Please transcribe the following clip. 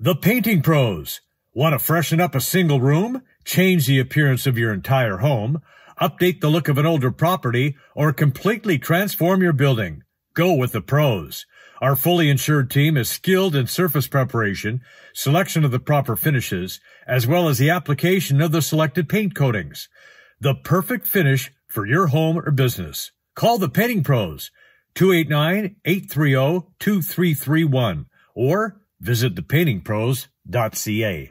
The Painting Pros. Want to freshen up a single room, change the appearance of your entire home, update the look of an older property, or completely transform your building? Go with the pros. Our fully insured team is skilled in surface preparation, selection of the proper finishes, as well as the application of the selected paint coatings. The perfect finish for your home or business. Call the Painting Pros 289-830-2331 or Visit thepaintingpros.ca.